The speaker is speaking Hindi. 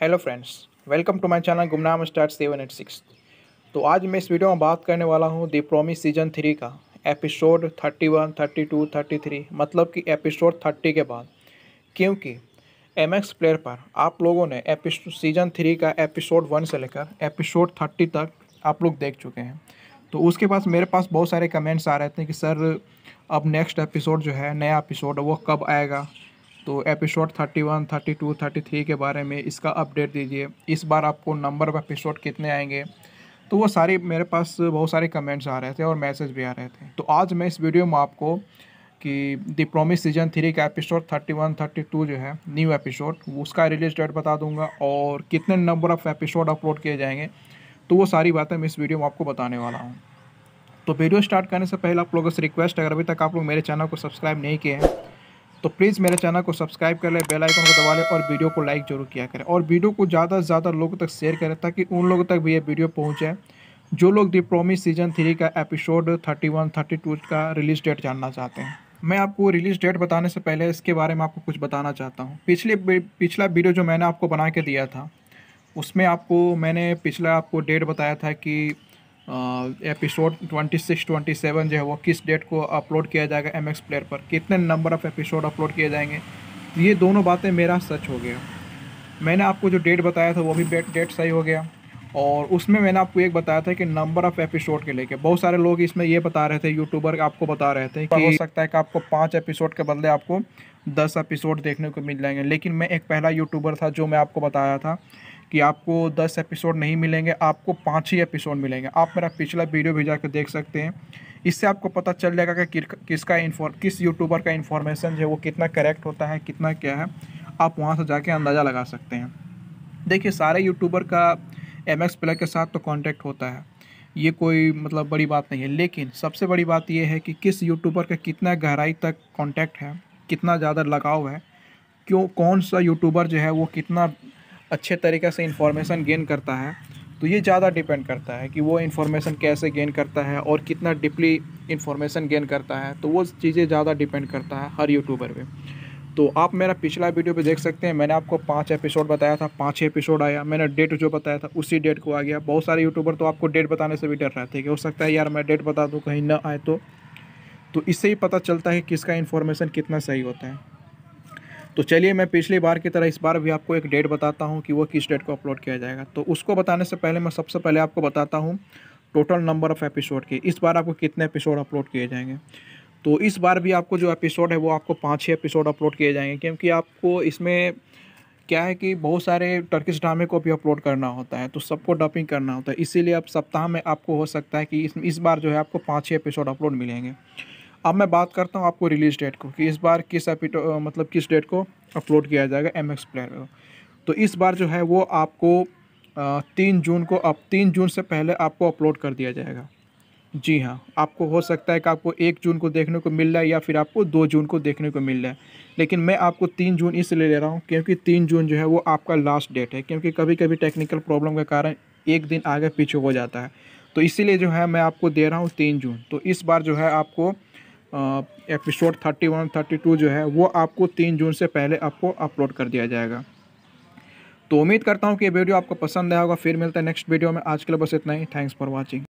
hello friends welcome to my channel Gumnaam star seven eight six तो आज मैं इस वीडियो में बात करने वाला हूँ दी प्रोमिस सीजन थ्री का episode thirty one thirty two thirty three मतलब कि एपिसोड थर्टी के बाद क्योंकि एम एक्स प्लेयर पर आप लोगों ने एपिसोड सीजन थ्री का एपिसोड वन से लेकर एपिसोड थर्टी तक आप लोग देख चुके हैं तो उसके पास मेरे पास बहुत सारे कमेंट्स आ रहे थे कि सर अब नेक्स्ट एपिसोड जो है नया एपिसोड वो कब आएगा तो एपिसोड 31, 32, 33 के बारे में इसका अपडेट दीजिए इस बार आपको नंबर ऑफ एपिसोड कितने आएंगे तो वो सारे मेरे पास बहुत सारे कमेंट्स आ रहे थे और मैसेज भी आ रहे थे तो आज मैं इस वीडियो में आपको कि द प्रोमिस सीजन थ्री का episode thirty one thirty two जो है न्यू एपिसोड उसका रिलीज डेट बता दूंगा और कितने नंबर ऑफ एपिसोड अपलोड किए जाएंगे तो वो सारी बातें मैं इस वीडियो में आपको बताने वाला हूँ तो वीडियो स्टार्ट करने से पहले आप लोगों से रिक्वेस्ट अगर अभी तक आप लोग मेरे चैनल को सब्सक्राइब नहीं किए हैं तो प्लीज़ मेरे चैनल को सब्सक्राइब कर लें बेल आइकन को दबा लें और वीडियो को लाइक जरूर किया करें और वीडियो को ज़्यादा से ज़्यादा लोगों तक शेयर करें ताकि उन लोगों तक भी ये वीडियो पहुँचे जो लोग दी प्रोमिस सीजन थ्री का episode thirty one thirty two का रिलीज डेट जानना चाहते हैं मैं आपको रिलीज डेट बताने से पहले इसके बारे में आपको कुछ बताना चाहता हूँ पिछले पिछला वीडियो जो मैंने आपको बना के दिया था उसमें आपको मैंने पिछला आपको डेट बताया था कि एपिसोड 26, 27 जो है वो किस डेट को अपलोड किया जाएगा एम एक्स प्लेयर पर कितने नंबर ऑफ़ एपिसोड अपलोड किए जाएंगे ये दोनों बातें मेरा सच हो गया मैंने आपको जो डेट बताया था वो भी डेट सही हो गया और उसमें मैंने आपको एक बताया था कि नंबर ऑफ़ एपिसोड के लेके बहुत सारे लोग इसमें ये बता रहे थे यूट्यूबर आपको बता रहे थे कि हो सकता है कि आपको पाँच एपिसोड के बदले आपको दस एपिसोड देखने को मिल जाएंगे लेकिन मैं एक पहला यूट्यूबर था जो मैं आपको बताया था कि आपको दस एपिसोड नहीं मिलेंगे आपको पाँच ही एपिसोड मिलेंगे आप मेरा पिछला वीडियो भी जाकर देख सकते हैं इससे आपको पता चल जाएगा कि किसका इन्फॉर्म किस यूट्यूबर का इन्फॉर्मेशन जो है वो कितना करेक्ट होता है कितना क्या है आप वहाँ से जाके अंदाज़ा लगा सकते हैं देखिए सारे यूट्यूबर का एम एक्स के साथ तो कॉन्टैक्ट होता है ये कोई मतलब बड़ी बात नहीं है लेकिन सबसे बड़ी बात यह है कि किस यूट्यूबर का कितना गहराई तक कॉन्टैक्ट है कितना ज़्यादा लगाव है क्यों कौन सा यूट्यूबर जो है वो कितना अच्छे तरीके से इंफॉर्मेशन गेन करता है तो ये ज़्यादा डिपेंड करता है कि वो इन्फॉर्मेशन कैसे गेन करता है और कितना डिपली इन्फॉर्मेशन गेन करता है तो वो चीज़ें ज़्यादा डिपेंड करता है हर यूट्यूबर पे तो आप मेरा पिछला वीडियो पे देख सकते हैं मैंने आपको पाँच एपिसोड बताया था पाँच एपिसोड आया मैंने डेट जो बताया था उसी डेट को आ गया बहुत सारे यूट्यूबर तो आपको डेट बताने से भी डर रहे थे कि हो सकता है यार मैं डेट बता दूँ कहीं ना आए तो, तो इससे ही पता चलता है कि किसका इन्फॉर्मेशन कितना सही होता है तो चलिए मैं पिछली बार की तरह इस बार भी आपको एक डेट बताता हूँ कि वो किस डेट को अपलोड किया जाएगा तो उसको बताने से पहले मैं सबसे पहले आपको बताता हूँ टोटल नंबर ऑफ़ एपिसोड के इस बार आपको कितने एपिसोड अपलोड किए जाएंगे तो इस बार भी आपको जो एपिसोड है वो आपको पाँच छः एपिसोड अपलोड किए जाएंगे क्योंकि आपको इसमें क्या है कि बहुत सारे टर्किश ड्रामे को भी अपलोड करना होता है तो सबको डपिंग करना होता है इसीलिए अब सप्ताह में आपको हो सकता है कि इस इस बार जो है आपको पाँच छः एपिसोड अपलोड मिलेंगे अब मैं बात करता हूँ आपको रिलीज़ डेट को कि इस बार किस एपिटो मतलब किस डेट को अपलोड किया जाएगा एम एक्स प्लेयर में तो इस बार जो है वो आपको तीन जून को अब तीन जून से पहले आपको अपलोड कर दिया जाएगा जी हाँ आपको हो सकता है कि आपको एक जून को देखने को मिल रहा है या फिर आपको दो जून को देखने को मिल रहा है लेकिन मैं आपको तीन जून इसलिए ले रहा हूँ क्योंकि तीन जून जो है वो आपका लास्ट डेट है क्योंकि कभी कभी टेक्निकल प्रॉब्लम के कारण एक दिन आगे पीछे हो जाता है तो इसीलिए जो है मैं आपको दे रहा हूँ तीन जून तो इस बार जो है आपको episode thirty one thirty two जो है वो आपको तीन जून से पहले आपको अपलोड कर दिया जाएगा तो उम्मीद करता हूँ कि ये वीडियो आपको पसंद आया होगा फिर मिलता है नेक्स्ट वीडियो में आज के लिए बस इतना ही थैंक्स फॉर वॉचिंग